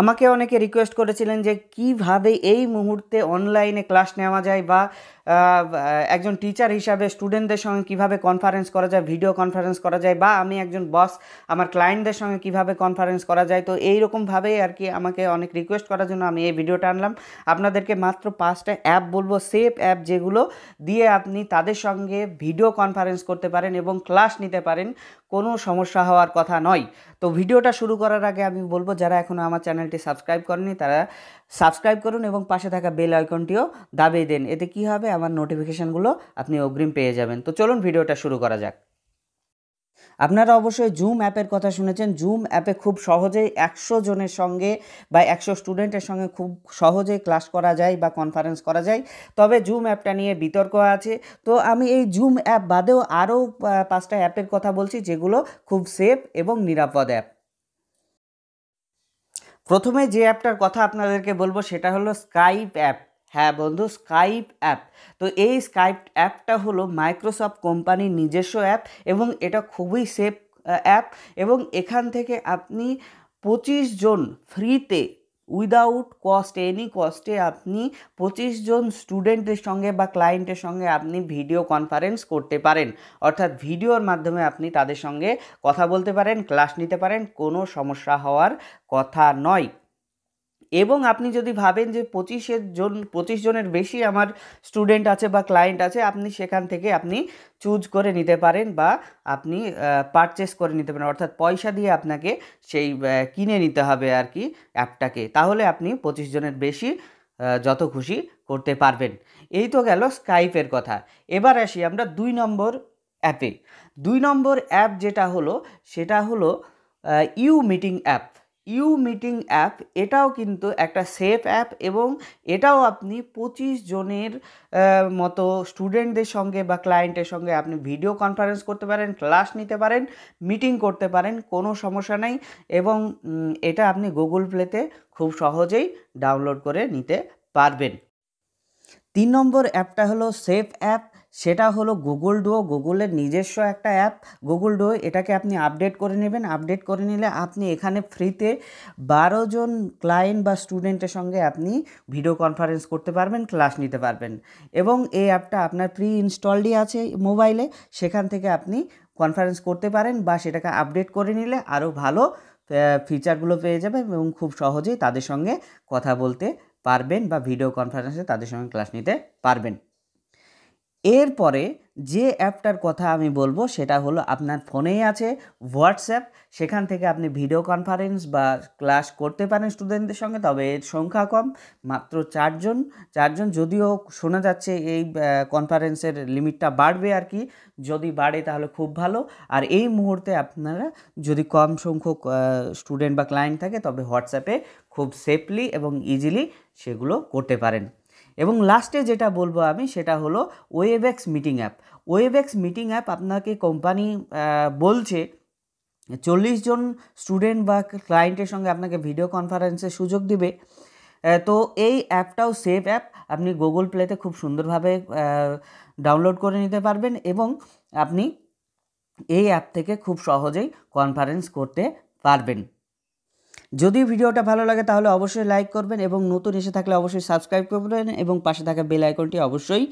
আমাকে অনেকে রিকোয়েস্ট করেছিলেন যে কিভাবে এই মুহূর্তে অনলাইনে ক্লাস নেওয়া যায় বা একজন টিচার হিসাবে স্টুডেন্টদের সঙ্গে কিভাবে কনফারেন্স করা যায় ভিডিও কনফারেন্স করা যায় বা আমি একজন বস আমার ক্লায়েন্টদের সঙ্গে কিভাবে কনফারেন্স করা যায় তো এই আর কি আমাকে অনেক রিকোয়েস্ট করার জন্য আমি এই ভিডিওটা আনলাম আপনাদেরকে মাত্র পাঁচটা অ্যাপ বলবো সেফ অ্যাপ যেগুলো দিয়ে আপনি তাদের সঙ্গে ভিডিও কনফারেন্স করতে পারেন এবং ক্লাস নিতে পারেন কোনো সমস্যা হওয়ার কথা নয় তো ভিডিওটা শুরু করার আগে আমি বলবো যারা এখনও আমার চ্যানেল চ্যানেলটি সাবস্ক্রাইব করেনি তারা সাবস্ক্রাইব করুন এবং পাশে থাকা বেল আইকনটিও দাবিয়ে দেন এতে কি হবে আমার নোটিফিকেশানগুলো আপনি অগ্রিম পেয়ে যাবেন তো চলুন ভিডিওটা শুরু করা যাক আপনারা অবশ্যই জুম অ্যাপের কথা শুনেছেন জুম অ্যাপে খুব সহজেই একশো জনের সঙ্গে বা একশো স্টুডেন্টের সঙ্গে খুব সহজেই ক্লাস করা যায় বা কনফারেন্স করা যায় তবে জুম অ্যাপটা নিয়ে বিতর্ক আছে তো আমি এই জুম অ্যাপ বাদেও আরও পাঁচটা অ্যাপের কথা বলছি যেগুলো খুব সেফ এবং নিরাপদ অ্যাপ প্রথমে যে অ্যাপটার কথা আপনাদেরকে বলবো সেটা হলো স্কাইপ অ্যাপ হ্যাঁ বন্ধু স্কাইপ অ্যাপ তো এই স্কাইপ অ্যাপটা হলো মাইক্রোসফট কোম্পানির নিজস্ব অ্যাপ এবং এটা খুবই সেফ অ্যাপ এবং এখান থেকে আপনি পঁচিশ জন ফ্রিতে উইদাউট কস্ট এনি কস্টে আপনি পঁচিশ জন স্টুডেন্টের সঙ্গে বা ক্লায়েন্টের সঙ্গে আপনি ভিডিও কনফারেন্স করতে পারেন অর্থাৎ ভিডিওর মাধ্যমে আপনি তাদের সঙ্গে কথা বলতে পারেন ক্লাস নিতে পারেন কোনো সমস্যা হওয়ার কথা নয় এবং আপনি যদি ভাবেন যে পঁচিশের জন পঁচিশ জনের বেশি আমার স্টুডেন্ট আছে বা ক্লায়েন্ট আছে আপনি সেখান থেকে আপনি চুজ করে নিতে পারেন বা আপনি পারচেস করে নিতে পারেন অর্থাৎ পয়সা দিয়ে আপনাকে সেই কিনে নিতে হবে আর কি অ্যাপটাকে তাহলে আপনি পঁচিশ জনের বেশি যত খুশি করতে পারবেন এই তো গেল স্কাইপের কথা এবার আসি আমরা দুই নম্বর অ্যাপে দুই নম্বর অ্যাপ যেটা হলো সেটা হলো ইউ মিটিং অ্যাপ ইউ মিটিং অ্যাপ এটাও কিন্তু একটা সেফ অ্যাপ এবং এটাও আপনি পঁচিশ জনের মতো স্টুডেন্টদের সঙ্গে বা ক্লায়েন্টের সঙ্গে আপনি ভিডিও কনফারেন্স করতে পারেন ক্লাস নিতে পারেন মিটিং করতে পারেন কোনো সমস্যা নেই এবং এটা আপনি গুগল প্লেতে খুব সহজেই ডাউনলোড করে নিতে পারবেন তিন নম্বর অ্যাপটা হলো সেফ অ্যাপ সেটা হলো গুগল ডুও গুগলের নিজস্ব একটা অ্যাপ গুগল ডুও এটাকে আপনি আপডেট করে নেবেন আপডেট করে নিলে আপনি এখানে ফ্রিতে বারো জন ক্লায়েন্ট বা স্টুডেন্টের সঙ্গে আপনি ভিডিও কনফারেন্স করতে পারবেন ক্লাস নিতে পারবেন এবং এই অ্যাপটা আপনার প্রি ইনস্টলডই আছে মোবাইলে সেখান থেকে আপনি কনফারেন্স করতে পারেন বা সেটাকে আপডেট করে নিলে আরও ভালো ফিচারগুলো পেয়ে যাবেন এবং খুব সহজেই তাদের সঙ্গে কথা বলতে পারবেন বা ভিডিও কনফারেন্সে তাদের সঙ্গে ক্লাস নিতে পারবেন এরপরে যে অ্যাপটার কথা আমি বলবো সেটা হলো আপনার ফোনেই আছে হোয়াটসঅ্যাপ সেখান থেকে আপনি ভিডিও কনফারেন্স বা ক্লাস করতে পারেন স্টুডেন্টদের সঙ্গে তবে এর সংখ্যা কম মাত্র চারজন চারজন যদিও শোনা যাচ্ছে এই কনফারেন্সের লিমিটটা বাড়বে আর কি যদি বাড়ে তাহলে খুব ভালো আর এই মুহূর্তে আপনারা যদি কম সংখ্যক স্টুডেন্ট বা ক্লায়েন্ট থাকে তবে হোয়াটসঅ্যাপে খুব সেফলি এবং ইজিলি সেগুলো করতে পারেন এবং লাস্টে যেটা বলবো আমি সেটা হলো Webex meeting app Webex meeting app আপনাকে কোম্পানি বলছে চল্লিশ জন স্টুডেন্ট বা ক্লায়েন্টের সঙ্গে আপনাকে ভিডিও কনফারেন্সের সুযোগ দিবে তো এই অ্যাপটাও সেফ অ্যাপ আপনি গুগল প্লেতে খুব সুন্দরভাবে ডাউনলোড করে নিতে পারবেন এবং আপনি এই অ্যাপ থেকে খুব সহজেই কনফারেন্স করতে পারবেন যদি ভিডিওটা ভালো লাগে তাহলে অবশ্যই লাইক করবেন এবং নতুন এসে থাকলে অবশ্যই সাবস্ক্রাইব করবেন এবং পাশে থাকা বেল আইকনটি অবশ্যই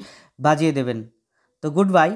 বাজিয়ে দেবেন তো গুড বাই